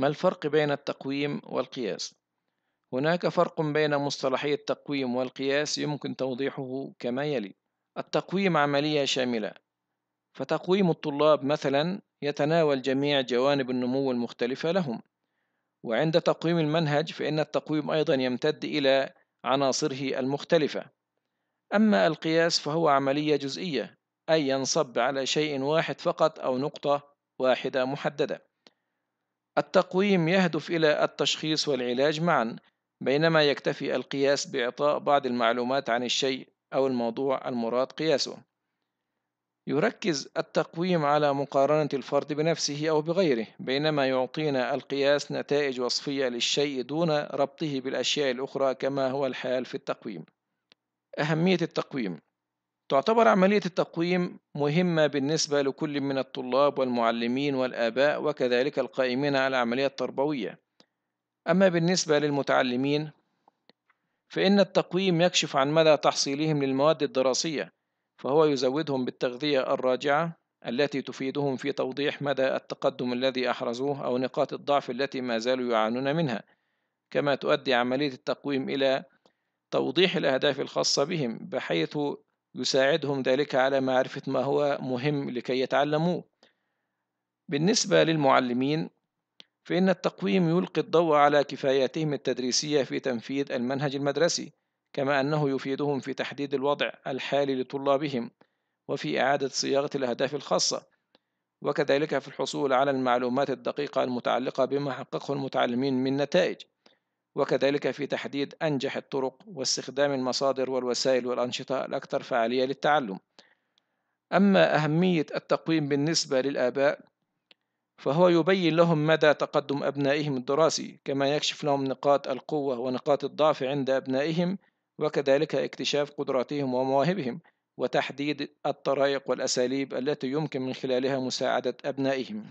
ما الفرق بين التقويم والقياس هناك فرق بين مصطلحي التقويم والقياس يمكن توضيحه كما يلي التقويم عملية شاملة فتقويم الطلاب مثلا يتناول جميع جوانب النمو المختلفة لهم وعند تقويم المنهج فإن التقويم أيضا يمتد إلى عناصره المختلفة أما القياس فهو عملية جزئية أي ينصب على شيء واحد فقط أو نقطة واحدة محددة التقويم يهدف إلى التشخيص والعلاج معا بينما يكتفي القياس بإعطاء بعض المعلومات عن الشيء أو الموضوع المراد قياسه يركز التقويم على مقارنة الفرد بنفسه أو بغيره بينما يعطينا القياس نتائج وصفية للشيء دون ربطه بالأشياء الأخرى كما هو الحال في التقويم أهمية التقويم تعتبر عملية التقويم مهمة بالنسبة لكل من الطلاب والمعلمين والآباء وكذلك القائمين على العملية التربوية أما بالنسبة للمتعلمين فإن التقويم يكشف عن مدى تحصيلهم للمواد الدراسية فهو يزودهم بالتغذية الراجعة التي تفيدهم في توضيح مدى التقدم الذي أحرزوه أو نقاط الضعف التي ما زالوا يعانون منها كما تؤدي عملية التقويم إلى توضيح الأهداف الخاصة بهم بحيث يساعدهم ذلك على معرفة ما هو مهم لكي يتعلموه بالنسبة للمعلمين فإن التقويم يلقي الضوء على كفاياتهم التدريسية في تنفيذ المنهج المدرسي كما أنه يفيدهم في تحديد الوضع الحالي لطلابهم وفي إعادة صياغة الأهداف الخاصة وكذلك في الحصول على المعلومات الدقيقة المتعلقة بما حققه المتعلمين من نتائج وكذلك في تحديد أنجح الطرق واستخدام المصادر والوسائل والأنشطة الأكثر فعالية للتعلم أما أهمية التقويم بالنسبة للآباء فهو يبين لهم مدى تقدم أبنائهم الدراسي كما يكشف لهم نقاط القوة ونقاط الضعف عند أبنائهم وكذلك اكتشاف قدراتهم ومواهبهم وتحديد الطرائق والأساليب التي يمكن من خلالها مساعدة أبنائهم